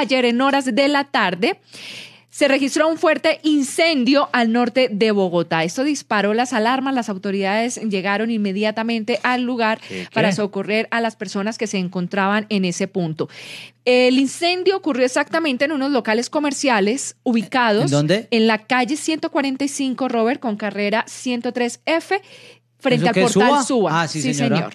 ayer en horas de la tarde se registró un fuerte incendio al norte de Bogotá. Esto disparó las alarmas. Las autoridades llegaron inmediatamente al lugar para socorrer a las personas que se encontraban en ese punto. El incendio ocurrió exactamente en unos locales comerciales ubicados ¿En, la calle 145 Robert con carrera 103F frente al portal Suba. Ah, sí señor.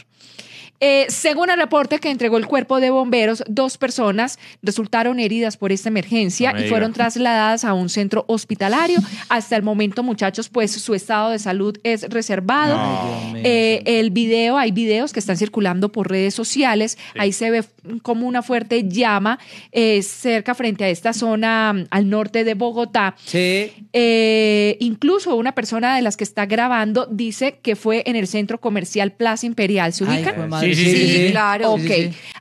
Eh, según el reporte que entregó el cuerpo de bomberos, dos personas resultaron heridas por esta emergencia y fueron trasladadas a un centro hospitalario. Hasta el momento, muchachos, pues su estado de salud es reservado. Eh, el video, hay videos que están circulando por redes sociales. Ahí se ve como una fuerte llama eh, cerca frente a esta zona mm, al norte de Bogotá. incluso una persona de las que está grabando dice que fue en el centro comercial Plaza Imperial. ¿Se ubican? sí, claro. Ok.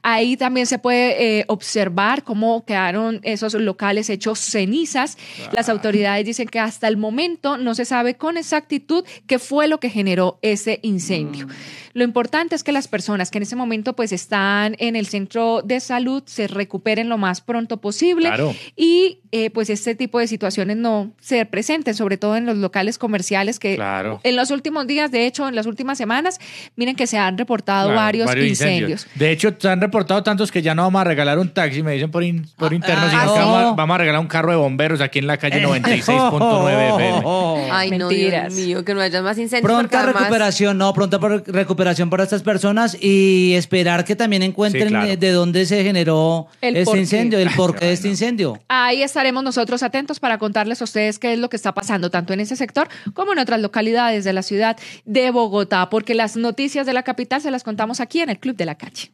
Ahí también se puede eh, observar cómo quedaron esos locales hechos cenizas. Las autoridades dicen que hasta el momento no se sabe con exactitud qué fue lo que generó ese incendio. Mm. Lo importante es que las personas que en ese momento pues están en el centro de salud se recuperen lo más pronto posible y eh, pues este tipo de situaciones no se presenten, sobre todo en los locales comerciales que en los últimos días, de hecho en las últimas semanas, miren que se han reportado varios, incendios. De hecho, se han tanto tantos que ya no vamos a regalar un taxi, me dicen por, ah, interno, ah, sino ah, que vamos a, regalar un carro de bomberos aquí en la calle 96.9 eh. FM. Ay, no, Dios mío, que no haya más incendios. Pronta recuperación, no, pronta recuperación para estas personas y esperar que también encuentren eh, de dónde se generó el este incendio, el porqué de este incendio. Ahí estaremos nosotros atentos para contarles a ustedes qué es lo que está pasando tanto en ese sector como en otras localidades de la ciudad de Bogotá, porque las noticias de la capital se las contamos aquí en el Club de la Calle.